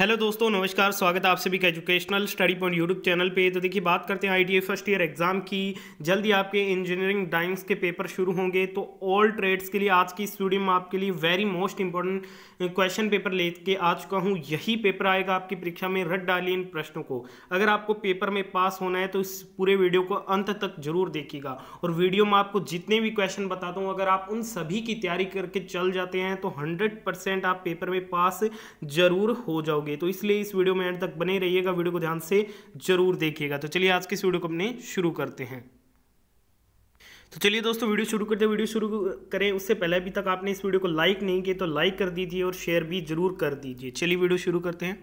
hello दोस्तों नमस्कार स्वागत है आप सभी का educational study point YouTube channel पे तो देखिए बात करते हैं आई फर्स्ट ईयर एग्ज़ाम की जल्दी आपके इंजीनियरिंग ड्राइंग्स के पेपर शुरू होंगे तो ऑल ट्रेड्स के लिए आज की इस वीडियो में आपके लिए very most important question paper लेके आ चुका हूँ यही पेपर आएगा आपकी परीक्षा में रट डालिए इन प्रश्नों को अगर आपको पेपर में पास होना है तो इस पूरे वीडियो को अंत तक जरूर देखिएगा और वीडियो में आपको जितने भी क्वेश्चन बताता हूँ अगर आप उन सभी की तैयारी करके चल जाते हैं तो हंड्रेड आप पेपर में पास जरूर हो जाओगे जाओगे तो इसलिए इस वीडियो में एंड तक बने रहिएगा वीडियो को ध्यान से जरूर देखिएगा तो चलिए आज के इस वीडियो को अपने शुरू करते हैं तो चलिए दोस्तों वीडियो शुरू करते हैं वीडियो शुरू करें उससे पहले अभी तक आपने इस वीडियो को लाइक नहीं किया तो लाइक कर दीजिए और शेयर भी जरूर कर दीजिए चलिए वीडियो शुरू करते हैं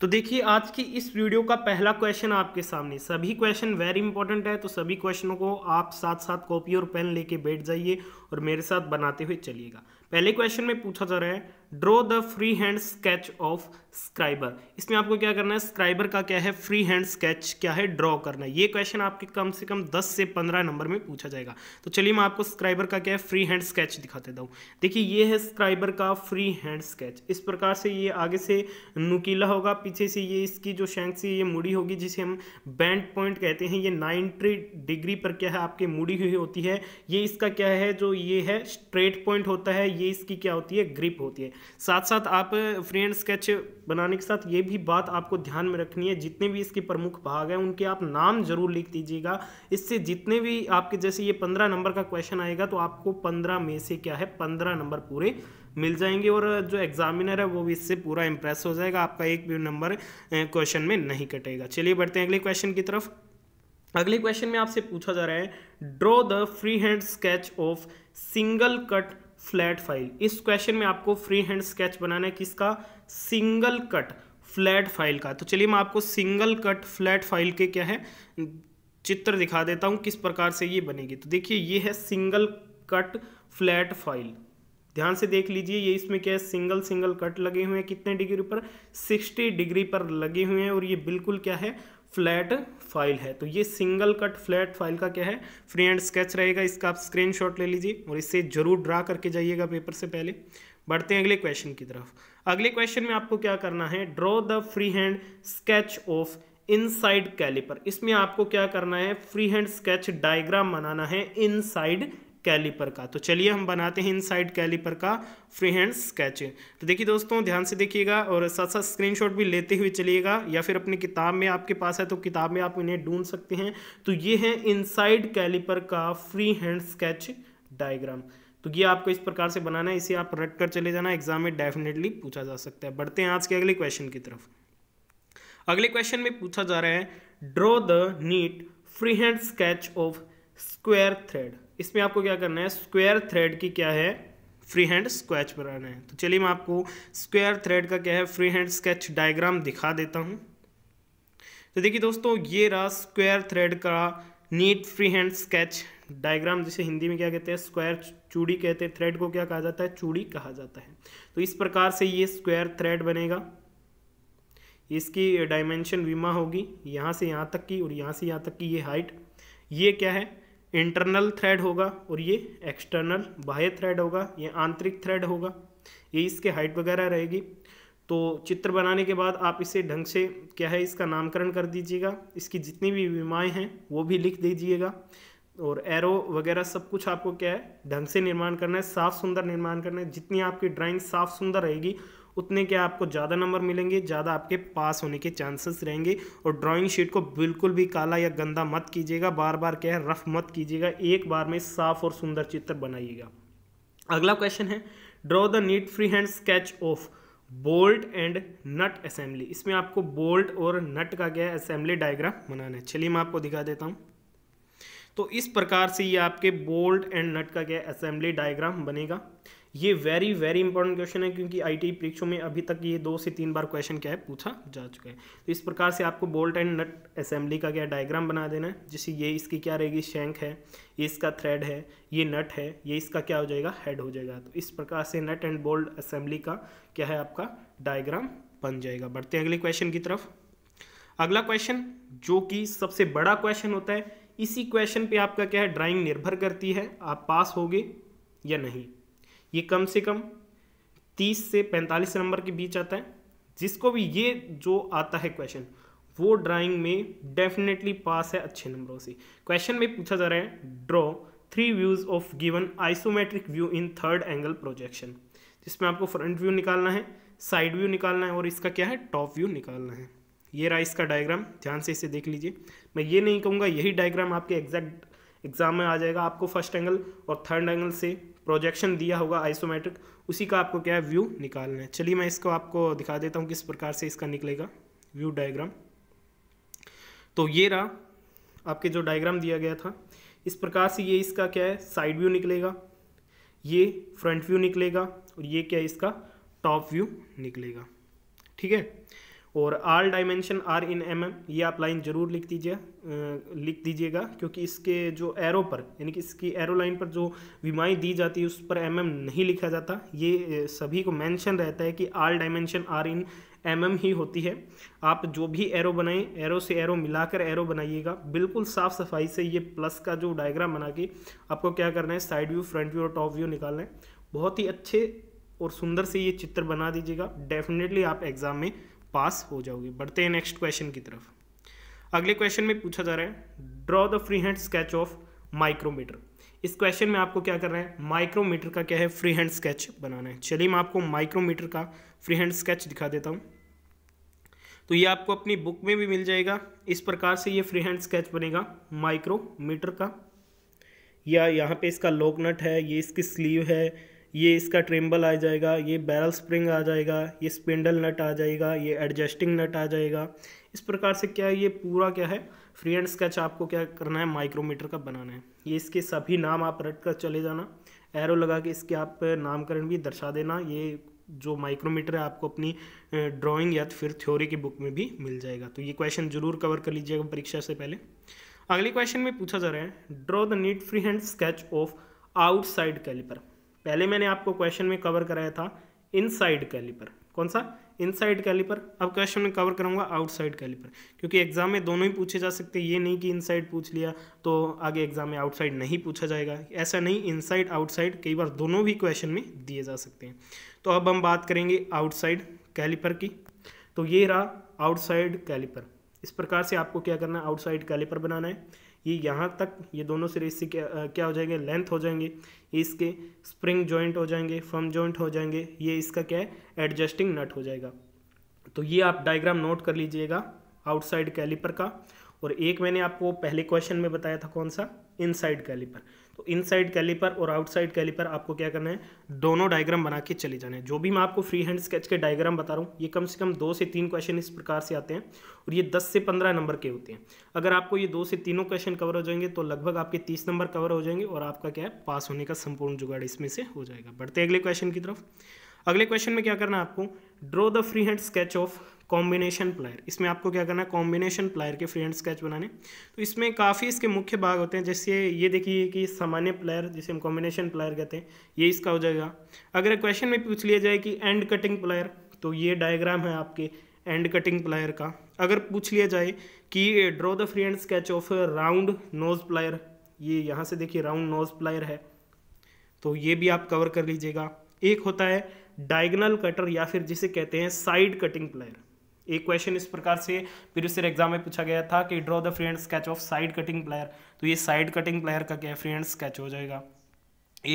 तो देखिए आज की इस वीडियो का पहला क्वेश्चन आपके सामने सभी क्वेश्चन वेरी इंपॉर्टेंट है तो सभी क्वेश्चनों को आप साथ साथ कॉपी और पेन लेके बैठ जाइए और मेरे साथ बनाते हुए चलिएगा पहले क्वेश्चन में पूछा जा रहा है draw the free hand sketch of scriber इसमें आपको क्या करना है स्क्राइबर का क्या है फ्री हैंड स्केच क्या है ड्रॉ करना है ये क्वेश्चन आपके कम से कम 10 से 15 नंबर में पूछा जाएगा तो चलिए मैं आपको स्क्राइबर का क्या है फ्री हैंड स्केच दिखाते दूँ देखिए ये है स्क्राइबर का फ्री हैंड स्केच इस प्रकार से ये आगे से नुकीला होगा पीछे से ये इसकी जो शेंक से ये मुड़ी होगी जिसे हम बैंड पॉइंट कहते हैं ये नाइन्टी डिग्री पर क्या है आपके मुड़ी हुई होती है ये इसका क्या है जो ये है स्ट्रेट पॉइंट होता है ये इसकी क्या होती है ग्रिप होती है साथ साथ आप फ्रेंड स्केच बनाने के साथ ये भी बात आपको ध्यान में रखनी है जितने भी इसके प्रमुख भाग हैं उनके आप नाम जरूर लिख दीजिएगा इससे जितने भी आपके जैसे ये पंद्रह नंबर का क्वेश्चन आएगा तो आपको पंद्रह में से क्या है पंद्रह नंबर पूरे मिल जाएंगे और जो एग्जामिनर है वो भी इससे पूरा इंप्रेस हो जाएगा आपका एक भी नंबर क्वेश्चन में नहीं कटेगा चलिए बढ़ते हैं अगले क्वेश्चन की तरफ अगले क्वेश्चन में आपसे पूछा जा रहा है draw the free hand sketch of single cut flat file इस क्वेश्चन में आपको फ्री हैंड स्केच बनाना है किसका सिंगल कट फ्लैट फाइल का तो चलिए मैं आपको सिंगल कट फ्लैट फाइल के क्या है चित्र दिखा देता हूं किस प्रकार से ये बनेगी तो देखिए ये है सिंगल कट फ्लैट फाइल ध्यान से देख लीजिए ये इसमें क्या है सिंगल सिंगल कट लगे हुए हैं कितने डिग्री पर 60 डिग्री पर लगे हुए हैं और ये बिल्कुल क्या है फ्लैट फाइल है तो ये सिंगल कट फ्लैट फाइल का क्या है फ्री एंड स्केच रहेगा इसका आप स्क्रीनशॉट ले लीजिए और इससे जरूर ड्रा करके जाइएगा पेपर से पहले बढ़ते हैं अगले क्वेश्चन की तरफ अगले क्वेश्चन में आपको क्या करना है draw the free hand sketch of inside calliper इसमें आपको क्या करना है फ्री हैंड स्केच डायग्राम बनाना है इनसाइड कैलिपर का तो चलिए हम बनाते हैं इनसाइड कैलिपर का फ्री हैंड स्केच तो देखिए दोस्तों ध्यान से देखिएगा और साथ साथ स्क्रीनशॉट भी लेते हुए चलिएगा या फिर अपनी किताब में आपके पास है तो किताब में आप इन्हें ढूंढ सकते हैं तो ये है इनसाइड कैलिपर का फ्री हैंड स्केच डायग्राम तो ये आपको इस प्रकार से बनाना है इसे आप रट कर चले जाना एग्जाम में डेफिनेटली पूछा जा सकता है बढ़ते हैं आज के अगले क्वेश्चन की तरफ अगले क्वेश्चन में पूछा जा रहा है draw the neat free hand sketch of square thread इसमें आपको क्या करना है स्क्वायर थ्रेड की क्या है फ्री हैंड स्क्वैच बनाना है तो चलिए मैं आपको स्क्वायर थ्रेड का क्या है फ्री हैंड स्केच डायग्राम दिखा देता हूँ तो देखिए दोस्तों ये रहा स्क्वायर थ्रेड का neat free hand sketch diagram जिसे हिंदी में क्या कहते हैं स्क्वायर चूड़ी कहते हैं थ्रेड को क्या कहा जाता है चूड़ी कहा जाता है तो इस प्रकार से ये स्क्वायर थ्रेड बनेगा इसकी डायमेंशन वीमा होगी यहाँ से यहाँ तक की और यहाँ से यहाँ तक की ये हाइट ये क्या है इंटरनल थ्रेड होगा और ये एक्सटर्नल बाह्य थ्रेड होगा ये आंतरिक थ्रेड होगा ये इसके हाइट वगैरह रहेगी तो चित्र बनाने के बाद आप इसे ढंग से क्या है इसका नामकरण कर दीजिएगा इसकी जितनी भी विमाएँ हैं वो भी लिख दीजिएगा और एरो वगैरह सब कुछ आपको क्या है ढंग से निर्माण करना है साफ़ सुंदर निर्माण करना है जितनी आपकी ड्राइंग साफ़ सुंदर रहेगी उतने क्या आपको ज़्यादा नंबर मिलेंगे ज़्यादा आपके पास होने के चांसेस रहेंगे और ड्राइंग शीट को बिल्कुल भी काला या गंदा मत कीजिएगा बार बार क्या है रफ मत कीजिएगा एक बार में साफ और सुंदर चित्र बनाइएगा अगला क्वेश्चन है draw the neat free hand sketch of bolt and nut assembly इसमें आपको बोल्ट और नट का क्या है असेंबली डायग्राम बनाना है चलिए मैं आपको दिखा देता हूँ तो इस प्रकार से ये आपके बोल्ट एंड नट का क्या असेंबली डायग्राम बनेगा ये वेरी वेरी इंपॉर्टेंट क्वेश्चन है क्योंकि आई टी परीक्षों में अभी तक ये दो से तीन बार क्वेश्चन क्या है पूछा जा चुका है तो इस प्रकार से आपको बोल्ट एंड नट असेंबली का क्या डायग्राम बना देना है जैसे ये इसकी क्या रहेगी शेंक है ये इसका थ्रेड है ये नट है ये इसका क्या हो जाएगा हेड हो जाएगा तो इस प्रकार से नट एंड बोल्ट असेंबली का क्या है आपका डायग्राम बन जाएगा बढ़ते हैं अगले क्वेश्चन की तरफ अगला क्वेश्चन जो कि सबसे बड़ा क्वेश्चन होता है इसी क्वेश्चन पे आपका क्या है ड्राइंग निर्भर करती है आप पास होगे या नहीं ये कम से कम तीस से पैंतालीस नंबर के बीच आता है जिसको भी ये जो आता है क्वेश्चन वो ड्राइंग में डेफिनेटली पास है अच्छे नंबरों से क्वेश्चन में पूछा जा रहा है draw three views of given isometric view in third angle projection जिसमें आपको फ्रंट व्यू निकालना है साइड व्यू निकालना है और इसका क्या है टॉप व्यू निकालना है ये रहा इसका डायग्राम ध्यान से इसे देख लीजिए मैं ये नहीं कहूँगा यही डायग्राम आपके एग्जैक्ट एग्जाम में आ जाएगा आपको फर्स्ट एंगल और थर्ड एंगल से प्रोजेक्शन दिया होगा आइसोमेट्रिक उसी का आपको क्या है व्यू निकालना है चलिए मैं इसको आपको दिखा देता हूँ किस प्रकार से इसका निकलेगा व्यू डायग्राम तो ये रहा आपके जो डायग्राम दिया गया था इस प्रकार से ये इसका क्या है साइड व्यू निकलेगा ये फ्रंट व्यू निकलेगा और ये क्या है इसका टॉप व्यू निकलेगा ठीक है और all dimension are in M M ये आप लाइन ज़रूर लिख दीजिए लिख दीजिएगा क्योंकि इसके जो एरो पर यानी कि इसकी एरो लाइन पर जो विमाएँ दी जाती है उस पर एम mm नहीं लिखा जाता ये सभी को मेंशन रहता है कि all dimension are in M mm ही होती है आप जो भी एरो बनाएं एरो से एरो मिलाकर एरो बनाइएगा बिल्कुल साफ सफाई से ये प्लस का जो डायग्राम बना के आपको क्या करना है साइड व्यू फ्रंट व्यू और टॉप व्यू निकालना है बहुत ही अच्छे और सुंदर से ये चित्र बना दीजिएगा डेफिनेटली आप एग्ज़ाम में पास हो जाओगे बढ़ते हैं नेक्स्ट क्वेश्चन की तरफ अगले क्वेश्चन में पूछा जा रहा है draw the free hand sketch of micrometer इस क्वेश्चन में आपको क्या करना है माइक्रोमीटर का क्या है फ्री हैंड स्केच बनाना है चलिए मैं आपको माइक्रोमीटर का फ्री हैंड स्केच दिखा देता हूँ तो ये आपको अपनी बुक में भी मिल जाएगा इस प्रकार से ये फ्री हैंड स्केच बनेगा माइक्रोमीटर का या यहाँ पे इसका लॉक नट है ये इसकी स्लीव है ये इसका ट्रेम्बल आ जाएगा ये बैरल स्प्रिंग आ जाएगा ये स्पिंडल नट आ जाएगा ये एडजस्टिंग नट आ जाएगा इस प्रकार से क्या है ये पूरा क्या है फ्री एंड स्केच आपको क्या करना है माइक्रोमीटर का बनाना है ये इसके सभी नाम आप रट कर चले जाना एरो लगा के इसके आप नामकरण भी दर्शा देना ये जो माइक्रोमीटर है आपको अपनी ड्राइंग या फिर थ्योरी की बुक में भी मिल जाएगा तो ये क्वेश्चन जरूर कवर कर लीजिएगा परीक्षा से पहले अगले क्वेश्चन में पूछा जा रहा है draw the neat free hand sketch of outside caliper पहले मैंने आपको क्वेश्चन में कवर कराया था इनसाइड कैलिपर कौन सा इनसाइड कैलिपर अब क्वेश्चन में कवर करूंगा आउटसाइड कैलिपर क्योंकि एग्जाम में दोनों ही पूछे जा सकते हैं ये नहीं कि इनसाइड पूछ लिया तो आगे एग्जाम में आउटसाइड नहीं पूछा जाएगा ऐसा नहीं इनसाइड आउटसाइड कई बार दोनों भी क्वेश्चन में दिए जा सकते हैं तो अब हम बात करेंगे आउटसाइड कैलिपर की तो ये रहा आउटसाइड कैलिपर इस प्रकार से आपको क्या करना है आउटसाइड कैलिपर बनाना है ये यहाँ तक ये दोनों सिरे इससे क्या क्या हो जाएंगे लेंथ हो जाएंगे इसके स्प्रिंग जॉइंट हो जाएंगे फर्म जॉइंट हो जाएंगे ये इसका क्या है एडजस्टिंग नट हो जाएगा तो ये आप डायग्राम नोट कर लीजिएगा आउटसाइड कैलिपर का और एक मैंने आपको पहले क्वेश्चन में बताया था कौन सा इनसाइड कैलिपर तो इनसाइड कैलिपर और आउटसाइड कैलिपर आपको क्या करना है दोनों डायग्राम बना के चले जाना है जो भी मैं आपको फ्री हैंड स्केच के डायग्राम बता रहा हूँ ये कम से कम दो से तीन क्वेश्चन इस प्रकार से आते हैं और ये दस से पंद्रह नंबर के होते हैं अगर आपको ये दो से तीनों क्वेश्चन कवर हो जाएंगे तो लगभग आपके तीस नंबर कवर हो जाएंगे और आपका क्या है पास होने का संपूर्ण जुगाड़ इसमें से हो जाएगा बढ़ते अगले क्वेश्चन की तरफ अगले क्वेश्चन में क्या करना है आपको draw the free hand sketch of combination plier इसमें आपको क्या करना है कॉम्बिनेशन प्लायर के फ्री स्केच बनाने तो इसमें काफ़ी इसके मुख्य भाग होते हैं जैसे ये देखिए कि सामान्य प्लायर जिसे हम कॉम्बिनेशन प्लायर कहते हैं ये इसका हो जाएगा अगर क्वेश्चन में पूछ लिया जाए कि एंड कटिंग प्लायर तो ये डायग्राम है आपके एंड कटिंग प्लायर का अगर पूछ लिया जाए कि draw the free hand sketch of round nose plier ये यहाँ से देखिए राउंड नोज प्लायर है तो ये भी आप कवर कर लीजिएगा एक होता है डायगनल कटर या फिर जिसे कहते हैं साइड कटिंग प्लायर एक क्वेश्चन इस प्रकार से प्रीवियस ईयर एग्जाम में पूछा गया था कि draw the freehand sketch of side cutting plier तो ये साइड कटिंग प्लेयर का क्या है फ्रेंड स्केच हो जाएगा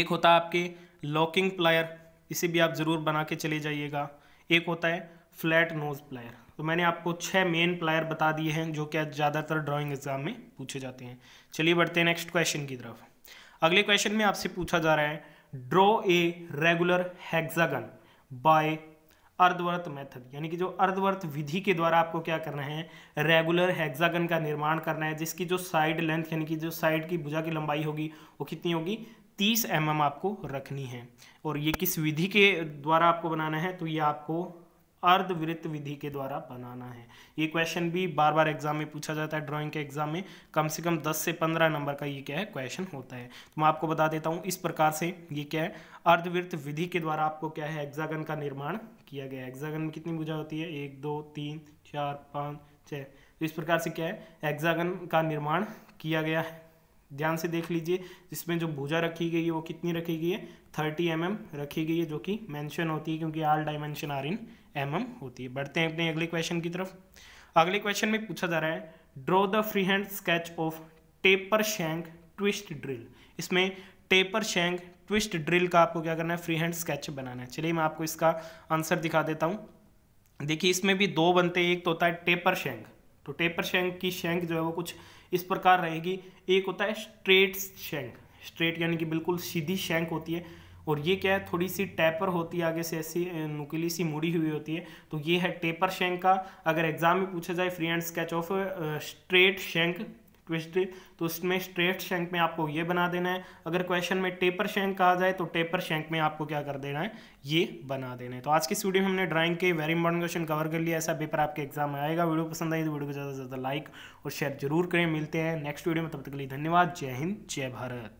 एक होता है आपके लॉकिंग प्लेयर इसे भी आप ज़रूर बना के चले जाइएगा एक होता है फ्लैट नोज प्लेयर तो मैंने आपको छह मेन प्लेयर बता दिए हैं जो क्या ज़्यादातर ड्रॉइंग एग्जाम में पूछे जाते हैं चलिए बढ़ते हैं नेक्स्ट क्वेश्चन की तरफ अगले क्वेश्चन में आपसे पूछा जा रहा है draw a regular hexagon by अर्धवर्त मेथड यानी कि जो अर्धवर्त विधि के द्वारा आपको क्या करना है रेगुलर हेक्सागन का निर्माण करना है जिसकी जो साइड लेंथ यानी कि जो साइड की भुजा की लंबाई होगी वो कितनी होगी 30 एम mm आपको रखनी है और ये किस विधि के द्वारा आपको बनाना है तो ये आपको अर्धवृत्त विधि के द्वारा बनाना है ये क्वेश्चन भी बार बार एग्जाम में पूछा जाता है ड्राइंग के एग्जाम में कम से कम 10 से 15 नंबर का ये क्या है क्वेश्चन होता है तो मैं आपको बता देता हूँ इस प्रकार से ये क्या है अर्धवृत्त विधि के द्वारा आपको क्या है एग्जागन का निर्माण किया गया हेक्सागन में कितनी भुजा होती है एक दो तीन चार पाँच छः तो इस प्रकार से क्या है हेक्सागन का निर्माण किया गया है ध्यान से देख लीजिए इसमें जो भुजा रखी गई है वो कितनी रखी गई है थर्टी एम mm रखी गई है जो कि मैंशन होती है क्योंकि all dimension are in M mm होती है बढ़ते हैं अपने अगले क्वेश्चन की तरफ अगले क्वेश्चन में पूछा जा रहा है draw the free hand sketch of taper shank twist drill इसमें टेपर शैंक ट्विस्ट ड्रिल का आपको क्या करना है फ्री हैंड स्केच बनाना है चलिए मैं आपको इसका आंसर दिखा देता हूँ देखिए इसमें भी दो बनते हैं एक तो होता है टेपर शेंग तो टेपर शेंग की शेंग जो है वो कुछ इस प्रकार रहेगी एक होता है स्ट्रेट शेंग स्ट्रेट यानी कि बिल्कुल सीधी शेंक होती है और ये क्या है थोड़ी सी टेपर होती है आगे से ऐसी नुकीली सी मुड़ी हुई होती है तो ये है टेपर शेंक का अगर एग्जाम में पूछा जाए free hand sketch of straight shank twist तो उसमें स्ट्रेट शेंक में आपको ये बना देना है अगर क्वेश्चन में टेपर शेंक कहा जाए तो टेपर शेंक में आपको क्या कर देना है ये बना देना है तो आज की स्टूडियो वीडियो में हमने ड्राइंग के वेरी इंपॉर्टेंट क्वेश्चन कवर कर लिया ऐसा पेपर आपके एग्जाम में आएगा वीडियो पसंद आई तो वीडियो को ज़्यादा से ज़्यादा लाइक और शेयर जरूर करें मिलते हैं नेक्स्ट वीडियो में तब तक के लिए धन्यवाद जय हिंद जय भारत